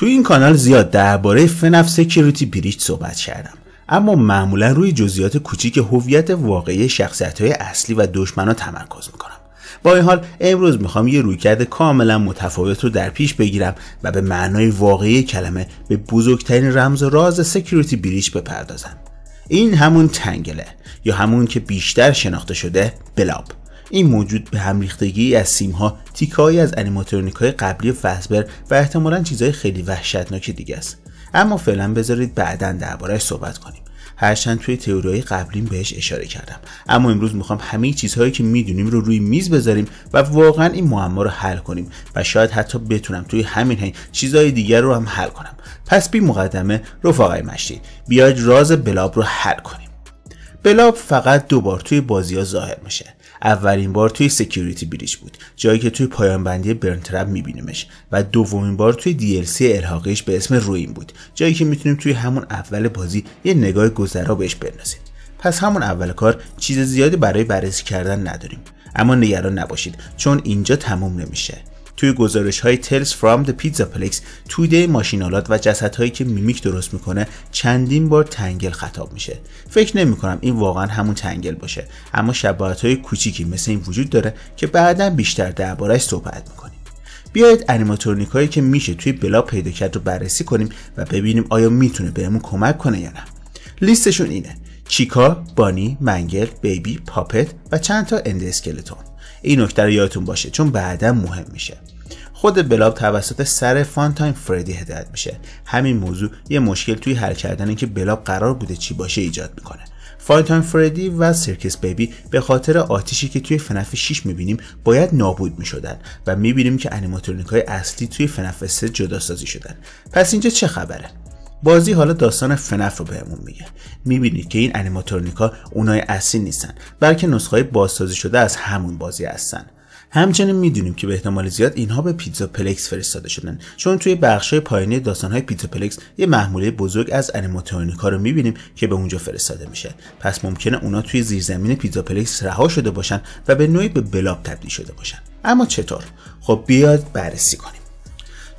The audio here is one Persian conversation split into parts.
تو این کانال زیاد درباره فنف سکیوریتی بریچ صحبت کردم اما معمولا روی جزئیات کوچیک هویت واقعی شخصیت های اصلی و دشمنا تمرکز میکنم با این حال امروز میخوام یه رویکرد کاملا متفاوت رو در پیش بگیرم و به معنای واقعی کلمه به بزرگترین رمز و راز سکیوریتی بریچ بپردازم این همون تنگله یا همون که بیشتر شناخته شده بلاب این موجود به هم ریختگی از سیمها تیکههایی از انیماترونیک های قبلی فسبر و احتمالا چیزهای خیلی وحشتناک دیگه است اما فعلا بذارید بعدا دربارهش صحبت کنیم هرچند توی تئوریهای قبلیم بهش اشاره کردم اما امروز میخوام همه چیزهایی که میدونیم رو روی میز بذاریم و واقعا این معما رو حل کنیم و شاید حتی بتونم توی همین هنگ چیزهای دیگر رو هم حل کنم پس بی مقدمه رفقای مشتی بیاید راز بلاب رو حل کنیم بلاب فقط دوبار توی بازی ها ظاهر میشه اولین بار توی سکیوریتی بریج بود جایی که توی پایان بندی برن ترپ میبینیمش و دومین بار توی DLC الحاقیش به اسم روین بود جایی که میتونیم توی همون اول بازی یه نگاه گذرا بهش بندازیم پس همون اول کار چیز زیادی برای بررسی کردن نداریم اما نگران نباشید چون اینجا تموم نمیشه توی گزارش های تلز فرام د پیتزا پلکس توده ماشینالات و جسدهایی که میمیک درست میکنه چندین بار تنگل خطاب میشه فکر نمی کنم این واقعا همون تنگل باشه اما شباهت های کوچیکی مثل این وجود داره که بعدا بیشتر دربارهش صحبت میکنیم بیایید انیماتورنیک هایی که میشه توی بلا پیدا کرد رو بررسی کنیم و ببینیم آیا میتونه بهمون کمک کنه یا نه لیستشون اینه چیکا، بانی، منگل، بیبی، پاپت و چند تا این نکته رو یادتون باشه چون بعدا مهم میشه خود بلاب توسط سر فانتایم فردی هدایت میشه همین موضوع یه مشکل توی حل کردن که بلاب قرار بوده چی باشه ایجاد میکنه فانتایم فردی و سرکس بیبی به خاطر آتیشی که توی فنف 6 میبینیم باید نابود میشدن و میبینیم که انیماترونیک های اصلی توی فنف 3 جدا سازی شدن پس اینجا چه خبره بازی حالا داستان فنف رو بهمون میگه میبینید که این انیماتورنیکا اونای اصلی نیستن بلکه نسخه های بازسازی شده از همون بازی هستن همچنین میدونیم که به احتمال زیاد اینها به پیتزا پلکس فرستاده شدن چون توی بخشهای پایانی داستانهای پیتزا پلکس یه محموله بزرگ از انیماتورنیکا رو میبینیم که به اونجا فرستاده میشه پس ممکنه اونا توی زیرزمین پیتزا پلکس رها شده باشن و به نوعی به بلاب تبدیل شده باشن اما چطور خب بیاد بررسی کنیم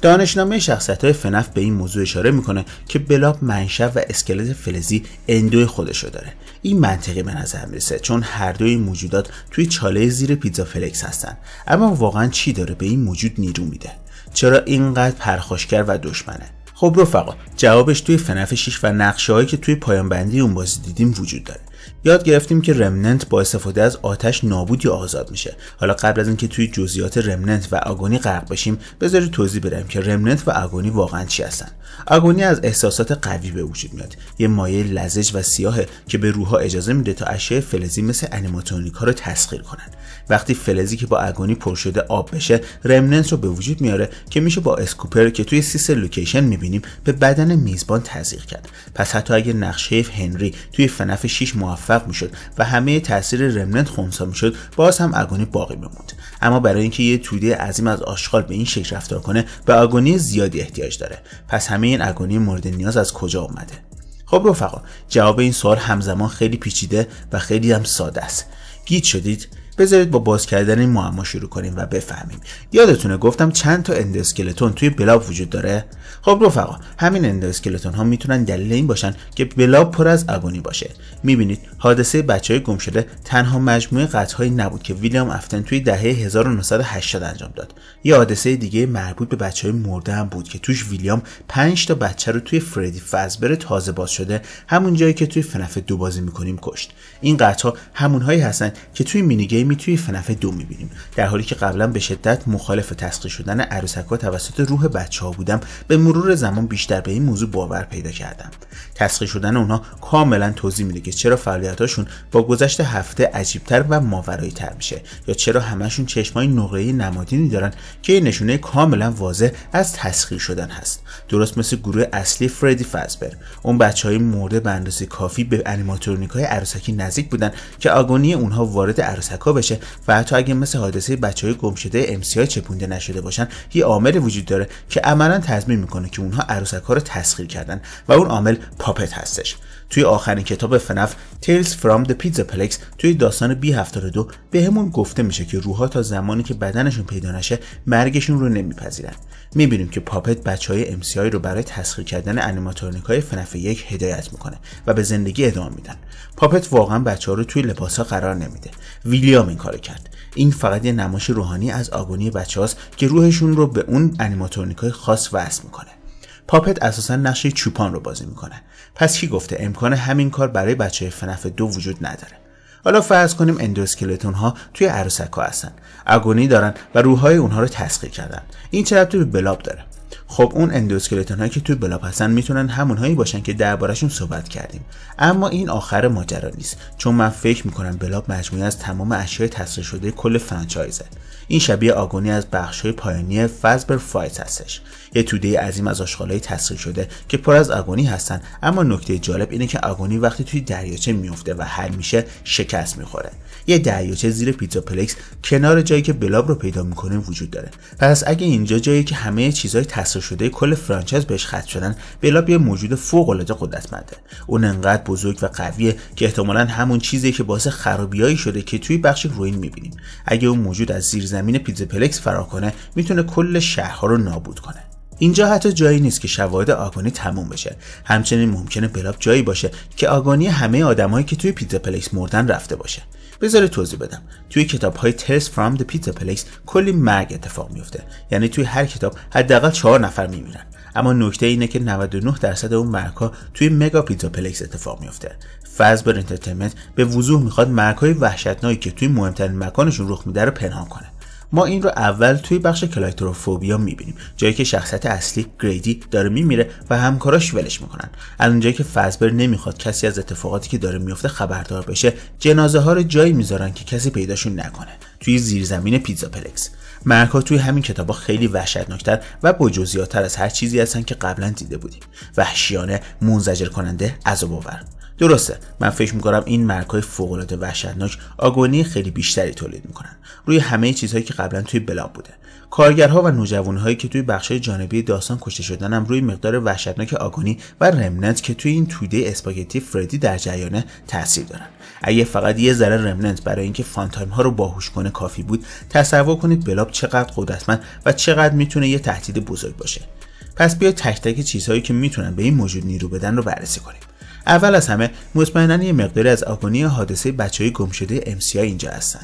دانشنامه شخصیت های فنف به این موضوع اشاره میکنه که بلاب منشب و اسکلت فلزی اندوی خودشو داره این منطقی به نظر میرسه چون هر دوی موجودات توی چاله زیر پیتزا فلکس هستن اما واقعا چی داره به این موجود نیرو میده چرا اینقدر پرخاشگر و دشمنه خب رفقا جوابش توی فنف 6 و نقشه هایی که توی پایان بندی اون بازی دیدیم وجود داره یاد گرفتیم که رمننت با استفاده از آتش نابود یا آزاد میشه حالا قبل از اینکه توی جزئیات رمننت و آگونی غرق بشیم بذارید توضیح بدم که رمننت و آگونی واقعا چی هستن آگونی از احساسات قوی به وجود میاد یه مایه لزج و سیاهه که به روحها اجازه میده تا اشیاء فلزی مثل انیماتونیکا رو تسخیر کنن وقتی فلزی که با آگونی پر شده آب بشه رمننت رو به وجود میاره که میشه با اسکوپر که توی سیس لوکیشن میبینیم به بدن میزبان تزریق کرد پس حتی اگه نقشه هنری توی فنف 6 موفق موفق میشد و همه تاثیر رمننت خونسا میشد باز هم اگونی باقی میموند. اما برای اینکه یه توده عظیم از آشغال به این شکل رفتار کنه به اگونی زیادی احتیاج داره پس همه این اگونی مورد نیاز از کجا اومده خب رفقا جواب این سوال همزمان خیلی پیچیده و خیلی هم ساده است گیت شدید بذارید با باز کردن این معما شروع کنیم و بفهمیم یادتونه گفتم چند تا اندوسکلتون توی بلاب وجود داره خب رفقا همین اندوسکلتون ها میتونن دلیل این باشن که بلاب پر از اگونی باشه میبینید حادثه بچهای گم شده تنها مجموعه قطعهایی نبود که ویلیام افتن توی دهه 1980 انجام داد یه حادثه دیگه مربوط به بچه های مرده هم بود که توش ویلیام 5 تا بچه رو توی فردی فزبر تازه باز شده همون جایی که توی فنف دو بازی میکنیم کشت این همون همونهایی هستن که توی مینی گیم توی فنف دو میبینیم در حالی که قبلا به شدت مخالف تسخیر شدن عروسک ها توسط روح بچه ها بودم به مرور زمان بیشتر به این موضوع باور پیدا کردم تسخیر شدن اونها کاملا توضیح میده که چرا فعالیتاشون با گذشت هفته عجیبتر و ماورایی تر میشه یا چرا همشون چشمای نقره نمادینی دارن که این نشونه کاملا واضح از تسخیر شدن هست درست مثل گروه اصلی فردی فازبر اون بچه های مرده به اندازه کافی به انیماترونیک های عروسکی نزدیک بودن که آگونی اونها وارد عروسک باشه و حتی اگه مثل حادثه بچه های گم شده MCI چپونده نشده باشن یه عامل وجود داره که عملا تضمین میکنه که اونها عروسک ها رو تسخیر کردن و اون عامل پاپت هستش توی آخرین کتاب فنف تیلز فرام the Pizza Plex توی داستان B72 همون گفته میشه که روحا تا زمانی که بدنشون پیدا نشه مرگشون رو نمیپذیرن میبینیم که پاپت بچه های MCI رو برای تسخیر کردن های فنف یک هدایت میکنه و به زندگی ادامه میدن پاپت واقعا بچه ها رو توی لباس ها قرار نمیده ویلیام این کارو کرد این فقط یه نمایش روحانی از آگونی بچه که روحشون رو به اون انیماتورنیکای خاص وصل میکنه پاپت اساسا نقش چوپان رو بازی میکنه پس کی گفته امکان همین کار برای بچه فنف دو وجود نداره حالا فرض کنیم اندوسکلتون ها توی عروسک ها هستن اگونی دارن و روحهای اونها رو تسخیر کردن این چه به بلاب داره خب اون اندوسکلتون هایی که توی بلاب هستن میتونن همونهایی باشن که دربارهشون صحبت کردیم اما این آخر ماجرا نیست چون من فکر میکنم بلاب مجموعه از تمام اشیای تسخیر شده کل فرانچایزه این شبیه آگونی از بخشهای پایانی فزبر فایت هستش یه توده عظیم از آشغالای تسخیر شده که پر از آگونی هستن اما نکته جالب اینه که آگونی وقتی توی دریاچه میفته و حل میشه شکست میخوره یه دریاچه زیر پیتزا پلکس کنار جایی که بلاب رو پیدا میکنیم وجود داره پس اگه اینجا جایی که همه چیزای تسخیر شده کل فرانچایز بهش ختم شدن بلاب یه موجود فوق العاده قدرتمنده اون انقدر بزرگ و قویه که احتمالا همون چیزی که باعث خرابیایی شده که توی بخش روین میبینیم اگه اون موجود از زیر سرزمین پیتزا پلکس فرار کنه میتونه کل شهرها رو نابود کنه اینجا حتی جایی نیست که شواهد آگونی تموم بشه همچنین ممکنه بلاب جایی باشه که آگونی همه آدمایی که توی پیتزا پلکس مردن رفته باشه بذاره توضیح بدم توی کتاب های تست فرام د پیتزا پلکس کلی مرگ اتفاق میفته یعنی توی هر کتاب حداقل چهار نفر میمیرن اما نکته اینه که 99 درصد اون مرگها توی مگا پیتزا پلکس اتفاق میفته فازبر انترتینمنت به وضوح میخواد مرگهای وحشتناکی که توی مهمترین مکانشون رخ میده رو پنهان کنه ما این رو اول توی بخش کلایتروفوبیا میبینیم جایی که شخصیت اصلی گریدی داره میمیره و همکاراش ولش میکنن از اونجایی که فزبر نمیخواد کسی از اتفاقاتی که داره میفته خبردار بشه جنازه ها رو جایی میذارن که کسی پیداشون نکنه توی زیرزمین پیتزا پلکس مرگها توی همین ها خیلی وحشتناکتر و با از هر چیزی هستن که قبلا دیده بودیم وحشیانه منزجر کننده عذاب درسته من فکر میکنم این فوق فوقالعاده وحشتناک آگونی خیلی بیشتری تولید میکنن روی همه چیزهایی که قبلا توی بلاب بوده کارگرها و نوجوانهایی که توی بخشهای جانبی داستان کشته شدن هم روی مقدار وحشتناک آگونی و رمننت که توی این توده اسپاگتی فردی در جریانه تاثیر دارن اگه فقط یه ذره رمننت برای اینکه فانتایم ها رو باهوش کنه کافی بود تصور کنید بلاب چقدر قدرتمند و چقدر میتونه یه تهدید بزرگ باشه پس بیا تک تک چیزهایی که میتونن به این موجود نیرو بدن رو بررسی کنیم اول از همه مطمئنا یه مقداری از آگونی حادثه بچه های گمشده امسیا اینجا هستن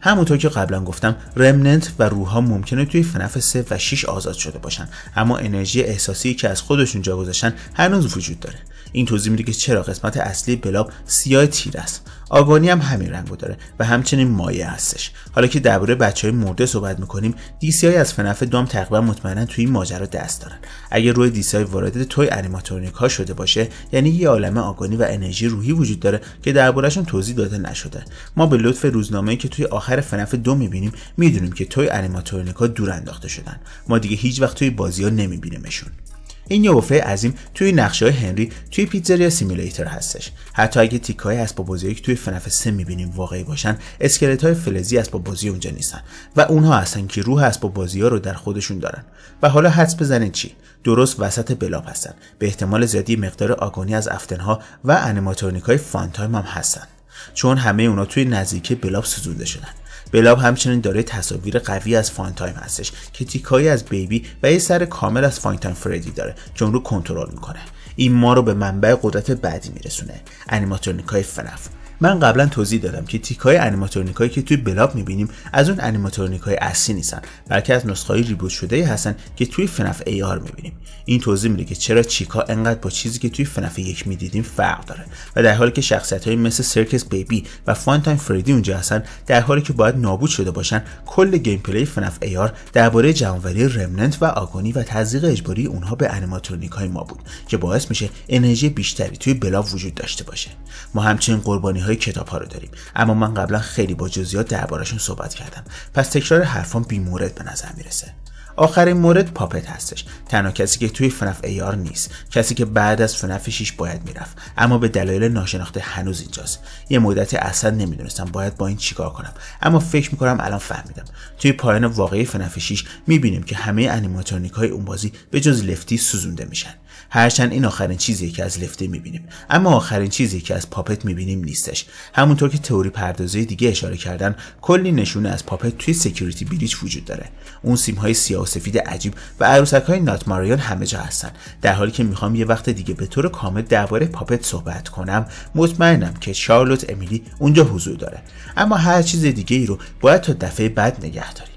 همونطور که قبلا گفتم رمننت و روحها ممکنه توی فنف 3 و 6 آزاد شده باشن اما انرژی احساسی که از خودشون جا گذاشتن هنوز وجود داره این توضیح میده که چرا قسمت اصلی بلاب سیاه تیر است آگانی هم همین رنگو داره و همچنین مایه هستش حالا که درباره بچه های مرده صحبت میکنیم دیسی های از فنف دام تقریبا مطمئنا توی این ماجرا دست دارن اگر روی دیسی های وارد توی انیماترونیک ها شده باشه یعنی یه عالم آگانی و انرژی روحی وجود داره که دربارهشون توضیح داده نشده ما به لطف روزنامه‌ای که توی آخر فنف دو میبینیم میدونیم که توی انیماترونیک ها دور انداخته شدن ما دیگه هیچ وقت توی بازی ها نمیبینیمشون این یوفه عظیم توی نقشه هنری توی یا سیمولیتر هستش حتی اگه تیکای با بازی که توی فنف 3 میبینیم واقعی باشن اسکلت های فلزی با بازی اونجا نیستن و اونها هستن که روح با بازی ها رو در خودشون دارن و حالا حدس بزنید چی درست وسط بلاب هستن به احتمال زیادی مقدار آگانی از افتنها و انیماترونیک های فانتایم هم هستن چون همه اونا توی نزدیکی بلاب سوزونده شدن بلاب همچنین داره تصاویر قوی از فانتایم هستش که تیکایی از بیبی و یه سر کامل از فانتایم فریدی داره که رو کنترل میکنه این ما رو به منبع قدرت بعدی میرسونه انیماتورنیکای فنف من قبلا توضیح دادم که تیکای انیماتورنیکایی که توی بلاب میبینیم از اون انیماتورنیکای اصلی نیستن بلکه از نسخه‌های ریبوت شده هستن که توی فنف ای آر میبینیم این توضیح میده که چرا چیکا انقدر با چیزی که توی فنف یک میدیدیم فرق داره و در حالی که شخصیت های مثل سرکس بیبی و فانتاین فریدی اونجا هستن در حالی که باید نابود شده باشن کل گیم پلی فنف ای درباره جمعوری رمننت و آگونی و تزریق اجباری اونها به انیماتورنیکای ما بود که باعث میشه انرژی بیشتری توی بلاب وجود داشته باشه ما همچنین قربانی های کتاب ها رو داریم اما من قبلا خیلی با جزئیات دربارهشون صحبت کردم پس تکرار حرفان بیمورد به نظر میرسه آخرین مورد پاپت هستش تنها کسی که توی فنف ایار نیست کسی که بعد از فنف 6 باید میرفت اما به دلایل ناشناخته هنوز اینجاست یه مدت اصلا نمیدونستم باید با این چیکار کنم اما فکر میکنم الان فهمیدم توی پایان واقعی فنف 6 میبینیم که همه انیماترونیک های اون بازی به جز لفتی سوزونده میشن هرچند این آخرین چیزی که از لفتی میبینیم اما آخرین چیزی که از پاپت میبینیم نیستش همونطور که تئوری پردازهای دیگه اشاره کردن کلی نشونه از پاپت توی سکیوریتی بریج وجود داره اون سیم های سیاه سفید عجیب و عروسک های ماریون همه جا هستن در حالی که میخوام یه وقت دیگه به طور کامل درباره پاپت صحبت کنم مطمئنم که شارلوت امیلی اونجا حضور داره اما هر چیز دیگه ای رو باید تا دفعه بعد نگه داریم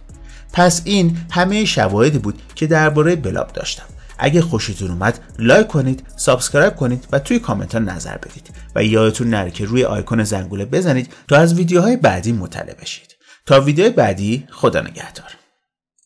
پس این همه شواهد بود که درباره بلاب داشتم اگه خوشتون اومد لایک کنید سابسکرایب کنید و توی کامنت ها نظر بدید و یادتون نره که روی آیکون زنگوله بزنید تا از ویدیوهای بعدی مطلع بشید تا ویدیو بعدی خدا نگهدار